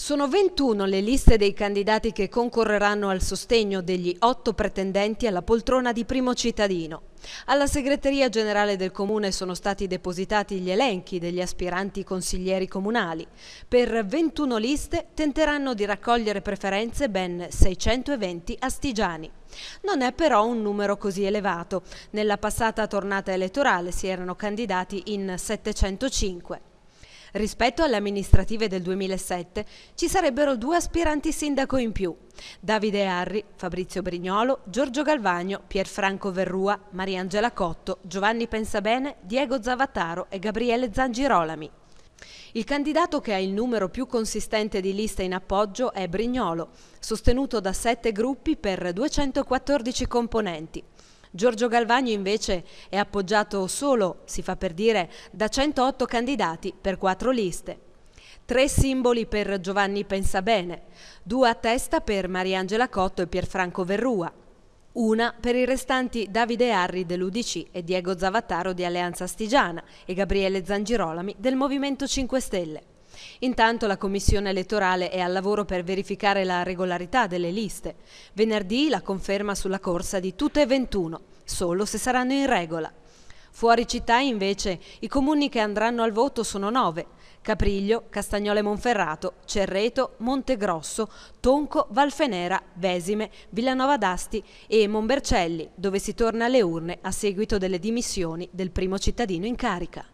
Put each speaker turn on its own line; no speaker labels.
Sono 21 le liste dei candidati che concorreranno al sostegno degli otto pretendenti alla poltrona di primo cittadino. Alla segreteria generale del comune sono stati depositati gli elenchi degli aspiranti consiglieri comunali. Per 21 liste tenteranno di raccogliere preferenze ben 620 astigiani. Non è però un numero così elevato. Nella passata tornata elettorale si erano candidati in 705. Rispetto alle amministrative del 2007 ci sarebbero due aspiranti sindaco in più. Davide Arri, Fabrizio Brignolo, Giorgio Galvagno, Pierfranco Verrua, Mariangela Cotto, Giovanni Pensabene, Diego Zavataro e Gabriele Zangirolami. Il candidato che ha il numero più consistente di liste in appoggio è Brignolo, sostenuto da sette gruppi per 214 componenti. Giorgio Galvagno invece è appoggiato solo, si fa per dire, da 108 candidati per quattro liste. Tre simboli per Giovanni Pensabene, due a testa per Mariangela Cotto e Pierfranco Verrua, una per i restanti Davide Arri dell'Udc e Diego Zavattaro di Alleanza Stigiana e Gabriele Zangirolami del Movimento 5 Stelle. Intanto la commissione elettorale è al lavoro per verificare la regolarità delle liste. Venerdì la conferma sulla corsa di tutte e 21, solo se saranno in regola. Fuori città invece i comuni che andranno al voto sono nove. Capriglio, Castagnole Monferrato, Cerreto, Montegrosso, Tonco, Valfenera, Vesime, Villanova d'Asti e Monbercelli, dove si torna alle urne a seguito delle dimissioni del primo cittadino in carica.